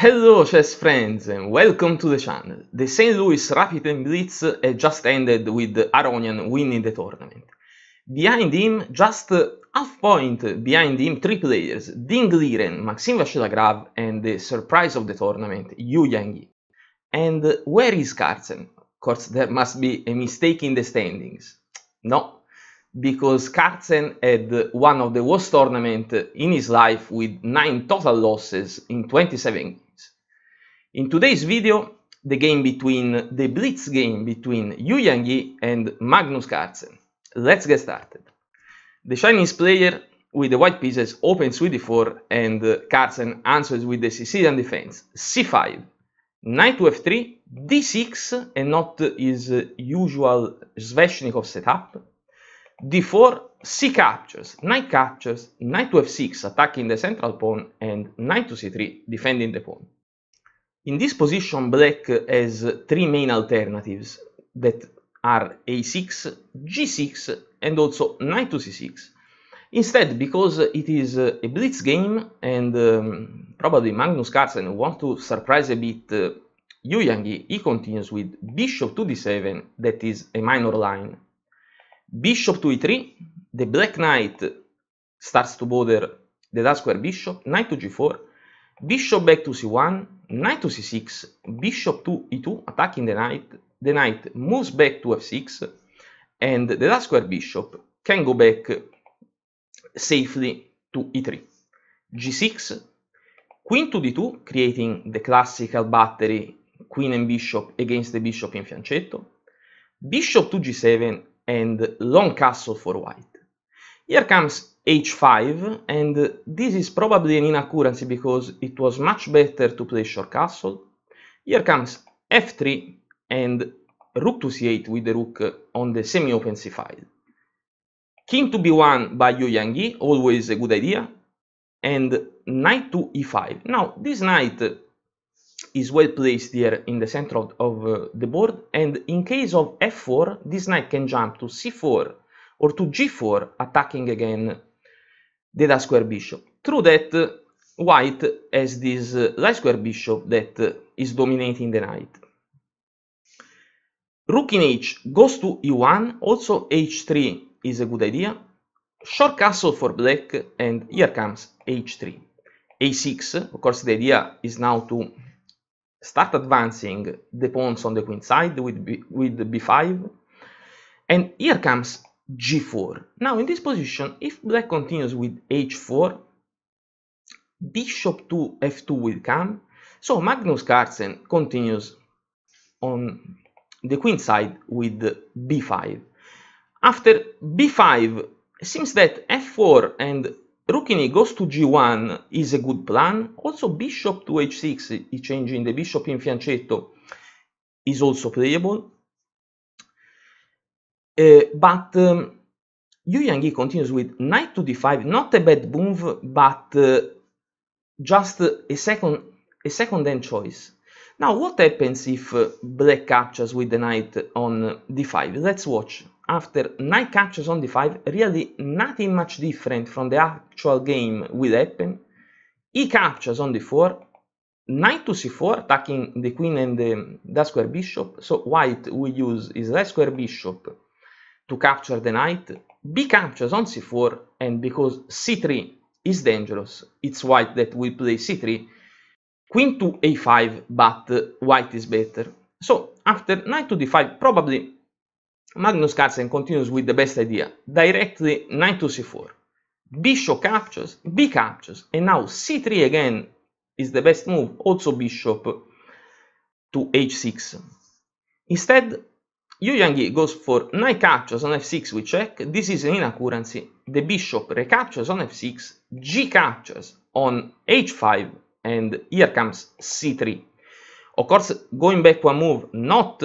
Hello chess friends and welcome to the channel. The St. Louis Rapid and Blitz has just ended with Aronian winning the tournament. Behind him, just half point behind him, three players, Ding Liren, Maxim Vashilagrav and the surprise of the tournament, Yu Yangyi. And where is Carlsen? Of course, there must be a mistake in the standings. No, because Carlsen had one of the worst tournaments in his life with 9 total losses in 27 in today's video, the game between the blitz game between Yu Yang and Magnus Carlsen. Let's get started. The Chinese player with the white pieces opens with d4 and uh, Carlsen answers with the Sicilian defense c5, knight to f3, d6 and not his usual Sveshnikov setup, d4, c captures, knight captures, knight to f6 attacking the central pawn and knight to c3 defending the pawn. In this position, black has three main alternatives that are a6, g6, and also knight to c6. Instead, because it is a blitz game and um, probably Magnus Carlsen want to surprise a bit uh, Yu Yangi, he continues with bishop to d7, that is a minor line. Bishop to e3, the black knight starts to bother the dark square bishop, knight to g4, bishop back to c1, knight to c6, bishop to e2, attacking the knight, the knight moves back to f6, and the last square bishop can go back safely to e3. g6, queen to d2, creating the classical battery queen and bishop against the bishop in fiancetto, bishop to g7 and long castle for white. Here comes h5 and this is probably an inaccuracy because it was much better to play short castle. Here comes f3 and rook to c8 with the rook on the semi-open c file. King to b1 by Yu Yang always a good idea, and knight to e5. Now this knight is well placed here in the center of, of uh, the board and in case of f4 this knight can jump to c4 or to g4 attacking again the square bishop. Through that, white has this light uh, square bishop that is dominating the knight. Rook in h goes to e1, also h3 is a good idea. Short castle for black, and here comes h3. a6, of course the idea is now to start advancing the pawns on the queen side with, B, with b5. And here comes g4. Now in this position, if black continues with h4, bishop to f2 will come. So Magnus Carlsen continues on the queen side with b5. After b5, it seems that f4 and Rookini goes to g1 is a good plan. Also bishop to h6, changing the bishop in fianchetto is also playable. Eh, but um, Yu Yang Yi continues with knight to d5, not a bad move, but uh, just a second a second hand choice. Now, what happens if uh, black captures with the knight on d5? Let's watch. After knight captures on d5, really nothing much different from the actual game will happen. He captures on d4, knight to c4, attacking the queen and the, the square bishop. So white will use his left square bishop to capture the knight, b captures on c4, and because c3 is dangerous, it's white that will play c3, queen to a5, but white is better. So after knight to d5, probably Magnus Carlsen continues with the best idea, directly knight to c4, bishop captures, b captures, and now c3 again is the best move, also bishop to h6. Instead, Yu Yang goes for knight captures on f6 we check, this is an inaccuracy, the bishop recaptures on f6, g captures on h5, and here comes c3. Of course, going back one move, not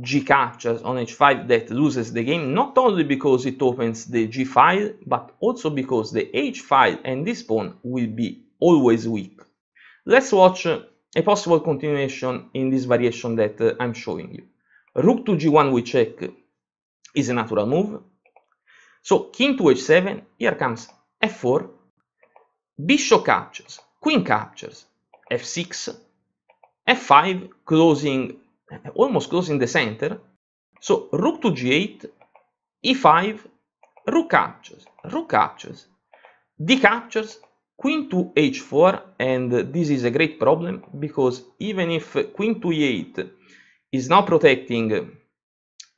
g captures on h5 that loses the game, not only because it opens the g file, but also because the h file and this pawn will be always weak. Let's watch a possible continuation in this variation that uh, I'm showing you. Rook to g1 we check is a natural move. So king to h7, here comes f4, bishop captures, queen captures, f6, f5 closing, almost closing the center. So rook to g8, e5, rook captures, rook captures, d captures, queen to h4 and this is a great problem because even if queen to e8 is now protecting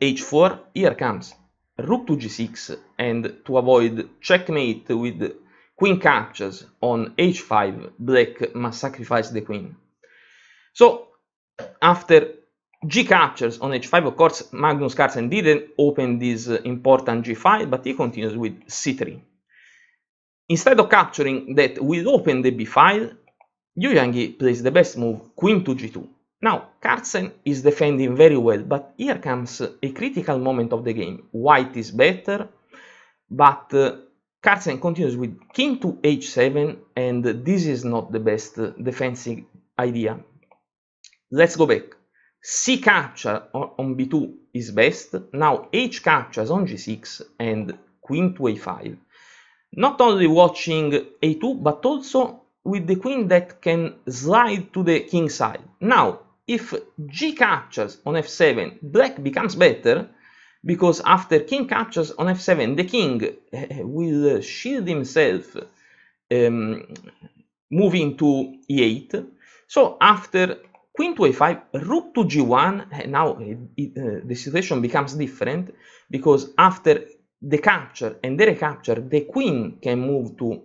h4 here comes rook to g6 and to avoid checkmate with queen captures on h5 black must sacrifice the queen so after g captures on h5 of course magnus carlsen didn't open this important g file but he continues with c3 instead of capturing that will open the b file yu plays the best move queen to g2 now, Carlsen is defending very well, but here comes a critical moment of the game. White is better, but uh, Carlsen continues with king to h7, and this is not the best uh, defensive idea. Let's go back. C capture on b2 is best. Now h captures on g6 and queen to a5. Not only watching a2, but also with the queen that can slide to the king side. Now, if g captures on f7 black becomes better because after king captures on f7 the king eh, eh, will shield himself um, moving to e8 so after queen to a5 rook to g1 eh, now it, uh, the situation becomes different because after the capture and the recapture the queen can move to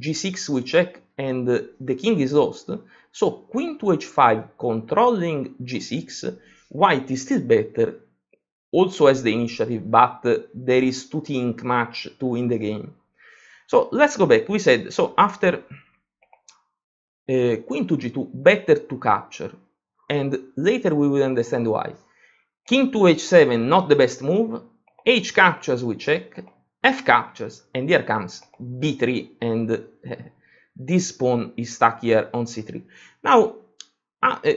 g6 with check and the king is lost. So queen to h5 controlling g6, white is still better, also has the initiative, but there is too think much to win the game. So let's go back. We said, so after uh, queen to g2, better to capture. And later we will understand why. King to h7, not the best move. h captures, we check. f captures, and here comes b3, and this pawn is stuck here on c3. Now, uh, uh,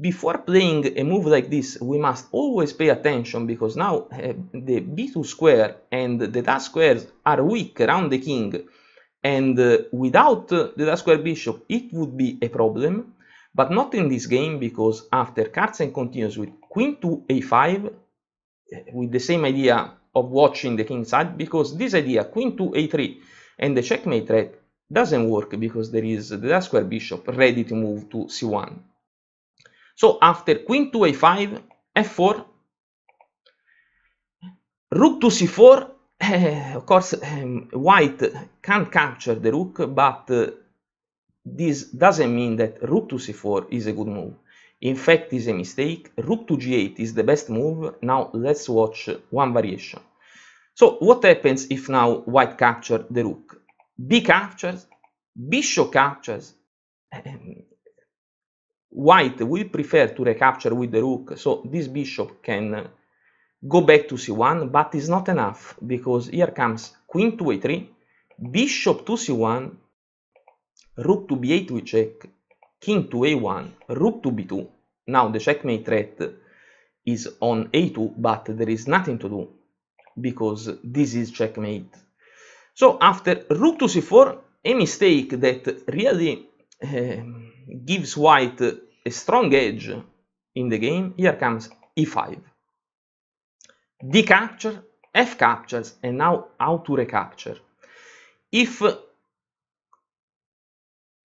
before playing a move like this, we must always pay attention because now uh, the b2 square and the dark squares are weak around the king. And uh, without uh, the dark square bishop, it would be a problem, but not in this game because after Carlsen continues with queen to a5, uh, with the same idea of watching the king side, because this idea, queen to a3 and the checkmate threat doesn't work because there is the dark square bishop ready to move to c1. So after queen to a5, f4, rook to c4, of course um, white can capture the rook, but uh, this doesn't mean that rook to c4 is a good move. In fact, it's a mistake. Rook to g8 is the best move. Now let's watch uh, one variation. So what happens if now white captures the rook? B captures, Bishop captures. Ehm, White will prefer to recapture with the rook, so this bishop can go back to c1, but it's not enough, because here comes queen to a3, bishop to c1, rook to b8 we check, king to a1, rook to b2. Now the checkmate threat is on a2, but there is nothing to do, because this is checkmate. So after rook to c4, a mistake that really uh, gives white a strong edge in the game, here comes e5. d capture, f captures, and now how to recapture. If,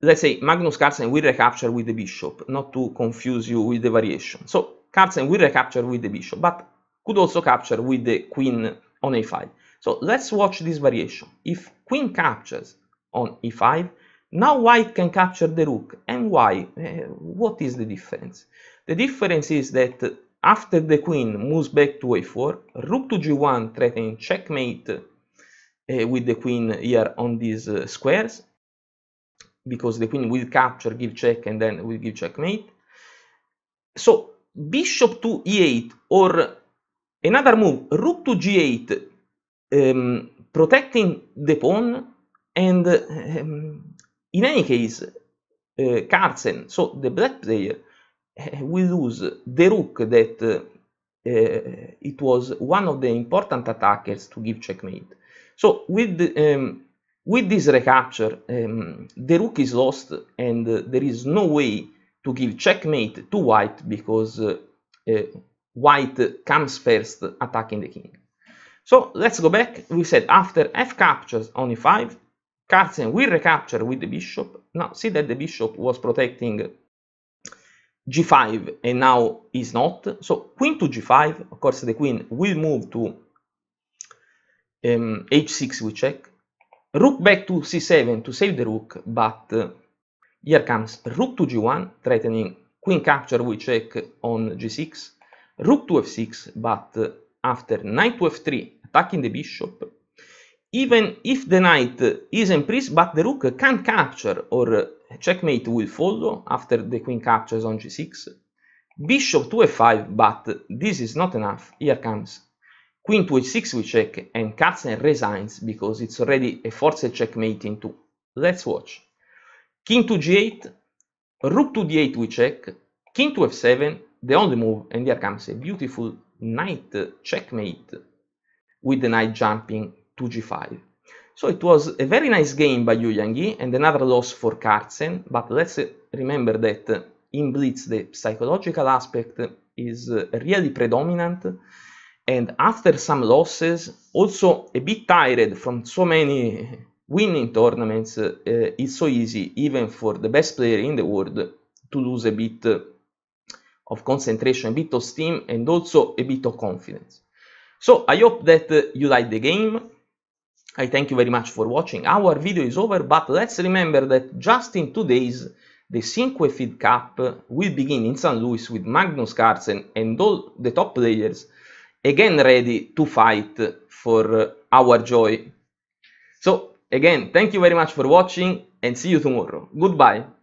let's say, Magnus Carlsen will recapture with the bishop, not to confuse you with the variation. So Carlsen will recapture with the bishop, but could also capture with the queen on a5. So let's watch this variation. If queen captures on e5, now white can capture the rook. And why? Uh, what is the difference? The difference is that after the queen moves back to a4, rook to g1 threatening checkmate uh, with the queen here on these uh, squares, because the queen will capture, give check, and then will give checkmate. So bishop to e8 or another move, rook to g8 um, protecting the pawn and um, in any case uh, Carlsen, so the black player, uh, eh, will lose the rook that uh, it was one of the important attackers to give checkmate. So with the, um, with this recapture, um, the rook is lost and there is no way to give checkmate to white because white comes first attacking the king. So let's go back. We said after f captures only 5, Carlsen will recapture with the bishop. Now see that the bishop was protecting g5 and now is not. So queen to g5, of course the queen will move to um, h6 we check. Rook back to c7 to save the rook, but uh, here comes rook to g1 threatening queen capture we check on g6. Rook to f6, but uh, after knight to f3 attacking the bishop, even if the knight is in priest, but the rook can capture or checkmate will follow after the queen captures on g6. Bishop to f5, but this is not enough. Here comes queen to h6 we check and Katzen resigns because it's already a forced checkmate in 2. Let's watch. King to g8, rook to d8 we check, king to f7, the only move, and here comes a beautiful knight checkmate with the knight jumping to g5. So it was a very nice game by Yu Yang Yi and another loss for Carlsen, but let's remember that in Blitz the psychological aspect is really predominant and after some losses, also a bit tired from so many winning tournaments, uh, eh, it's so easy, even for the best player in the world, to lose a bit of concentration, a bit of steam and also a bit of confidence. So I hope that uh, you like the game. I thank you very much for watching. Our video is over, but let's remember that just in two days, the Cinque Feed Cup will begin in San Luis with Magnus Carlsen and all the top players again ready to fight for uh, our joy. So again, thank you very much for watching and see you tomorrow. Goodbye.